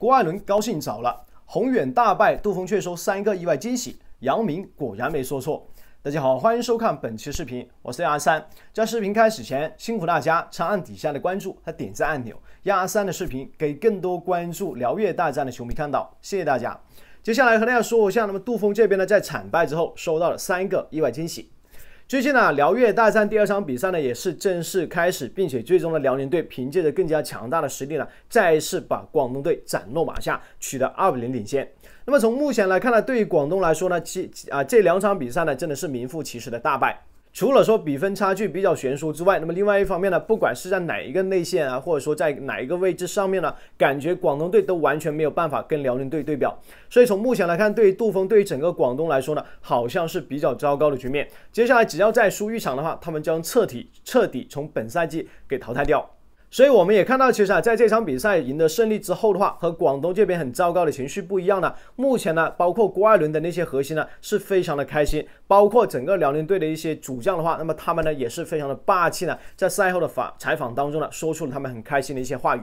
郭艾伦高兴早了，宏远大败，杜锋却收三个意外惊喜，杨明果然没说错。大家好，欢迎收看本期视频，我是阿三。在视频开始前，辛苦大家长按底下的关注和点赞按钮，让阿三的视频给更多关注辽粤大战的球迷看到。谢谢大家。接下来和大家说一下，那么杜锋这边呢，在惨败之后，收到了三个意外惊喜。最近呢，辽粤大战第二场比赛呢也是正式开始，并且最终呢，辽宁队凭借着更加强大的实力呢，再次把广东队斩落马下，取得二比零领先。那么从目前来看呢，对于广东来说呢，其啊这两场比赛呢，真的是名副其实的大败。除了说比分差距比较悬殊之外，那么另外一方面呢，不管是在哪一个内线啊，或者说在哪一个位置上面呢，感觉广东队都完全没有办法跟辽宁队对表。所以从目前来看，对于杜峰，对于整个广东来说呢，好像是比较糟糕的局面。接下来只要再输一场的话，他们将彻底彻底从本赛季给淘汰掉。所以我们也看到，其实啊，在这场比赛赢得胜利之后的话，和广东这边很糟糕的情绪不一样呢。目前呢，包括郭艾伦的那些核心呢，是非常的开心。包括整个辽宁队的一些主将的话，那么他们呢，也是非常的霸气呢，在赛后的访采访当中呢，说出了他们很开心的一些话语。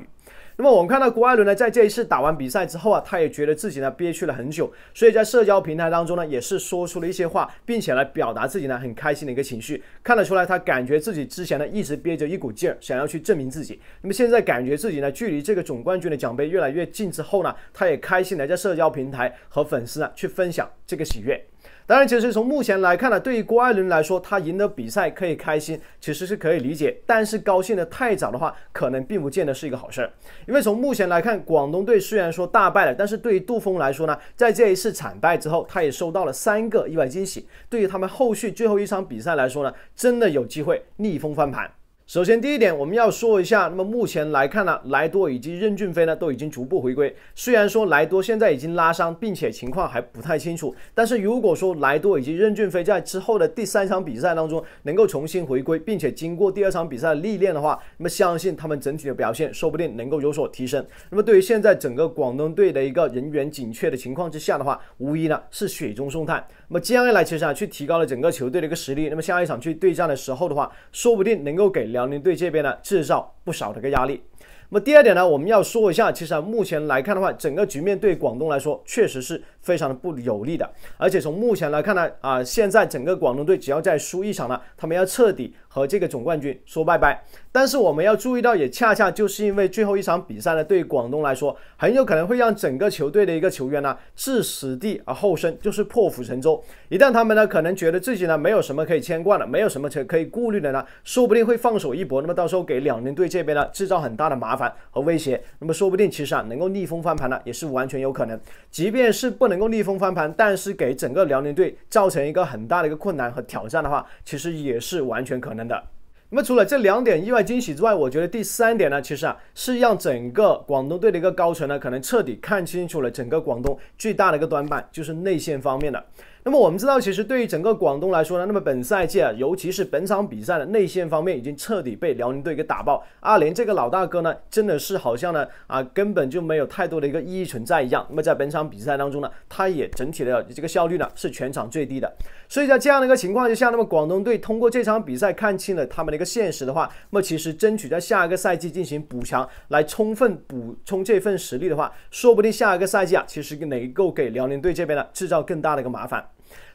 那么我们看到郭艾伦呢，在这一次打完比赛之后啊，他也觉得自己呢憋屈了很久，所以在社交平台当中呢，也是说出了一些话，并且来表达自己呢很开心的一个情绪。看得出来，他感觉自己之前呢一直憋着一股劲儿，想要去证明自己。那么现在感觉自己呢距离这个总冠军的奖杯越来越近之后呢，他也开心的在社交平台和粉丝啊去分享这个喜悦。当然，其实从目前来看呢，对于郭艾伦来说，他赢得比赛可以开心，其实是可以理解。但是高兴的太早的话，可能并不见得是一个好事儿。因为从目前来看，广东队虽然说大败了，但是对于杜峰来说呢，在这一次惨败之后，他也收到了三个意外惊喜。对于他们后续最后一场比赛来说呢，真的有机会逆风翻盘。首先，第一点我们要说一下，那么目前来看呢，莱多以及任俊飞呢都已经逐步回归。虽然说莱多现在已经拉伤，并且情况还不太清楚，但是如果说莱多以及任俊飞在之后的第三场比赛当中能够重新回归，并且经过第二场比赛的历练的话，那么相信他们整体的表现说不定能够有所提升。那么对于现在整个广东队的一个人员紧缺的情况之下的话，无疑呢是雪中送炭。那么接下来，其实啊，去提高了整个球队的一个实力。那么下一场去对战的时候的话，说不定能够给两辽宁队这边呢，制造不少的一个压力。那么第二点呢，我们要说一下，其实啊，目前来看的话，整个局面对广东来说确实是非常的不有利的。而且从目前来看呢，啊，现在整个广东队只要再输一场呢，他们要彻底和这个总冠军说拜拜。但是我们要注意到，也恰恰就是因为最后一场比赛呢，对广东来说，很有可能会让整个球队的一个球员呢，置死地而后生，就是破釜沉舟。一旦他们呢，可能觉得自己呢没有什么可以牵挂的，没有什么可可以顾虑的呢，说不定会放手一搏。那么到时候给辽宁队这边呢，制造很大的麻。和威胁，那么说不定其实啊能够逆风翻盘呢，也是完全有可能。即便是不能够逆风翻盘，但是给整个辽宁队造成一个很大的一个困难和挑战的话，其实也是完全可能的。那么除了这两点意外惊喜之外，我觉得第三点呢，其实啊是让整个广东队的一个高层呢，可能彻底看清楚了整个广东最大的一个短板，就是内线方面的。那么我们知道，其实对于整个广东来说呢，那么本赛季啊，尤其是本场比赛的内线方面，已经彻底被辽宁队给打爆。阿联这个老大哥呢，真的是好像呢啊，根本就没有太多的一个意义存在一样。那么在本场比赛当中呢，他也整体的这个效率呢是全场最低的。所以在这样的一个情况之下，那么广东队通过这场比赛看清了他们的一个现实的话，那么其实争取在下一个赛季进行补强，来充分补充这份实力的话，说不定下一个赛季啊，其实能够给辽宁队这边呢制造更大的一个麻烦。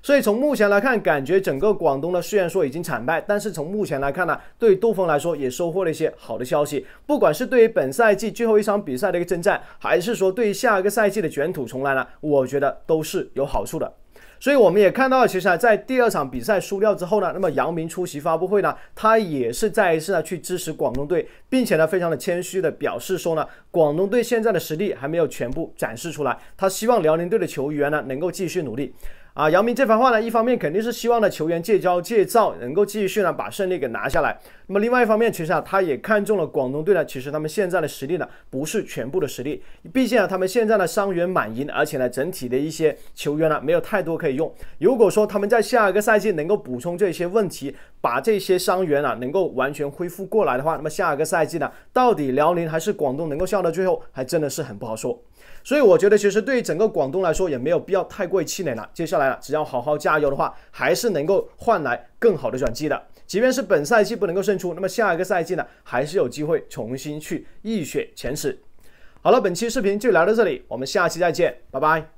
所以从目前来看，感觉整个广东呢，虽然说已经惨败，但是从目前来看呢，对杜峰来说也收获了一些好的消息。不管是对于本赛季最后一场比赛的一个征战，还是说对于下一个赛季的卷土重来呢，我觉得都是有好处的。所以我们也看到，其实啊，在第二场比赛输掉之后呢，那么姚明出席发布会呢，他也是再一次呢去支持广东队，并且呢，非常的谦虚的表示说呢，广东队现在的实力还没有全部展示出来，他希望辽宁队的球员呢能够继续努力。啊，姚明这番话呢，一方面肯定是希望呢球员戒骄戒躁，能够继续呢把胜利给拿下来。那么另外一方面，其实啊，他也看中了广东队呢，其实他们现在的实力呢不是全部的实力，毕竟啊，他们现在呢伤员满营，而且呢整体的一些球员呢没有太多可以用。如果说他们在下一个赛季能够补充这些问题。把这些伤员啊，能够完全恢复过来的话，那么下一个赛季呢，到底辽宁还是广东能够笑到最后，还真的是很不好说。所以我觉得，其实对于整个广东来说，也没有必要太过气馁了。接下来了，只要好好加油的话，还是能够换来更好的转机的。即便是本赛季不能够胜出，那么下一个赛季呢，还是有机会重新去一雪前耻。好了，本期视频就聊到这里，我们下期再见，拜拜。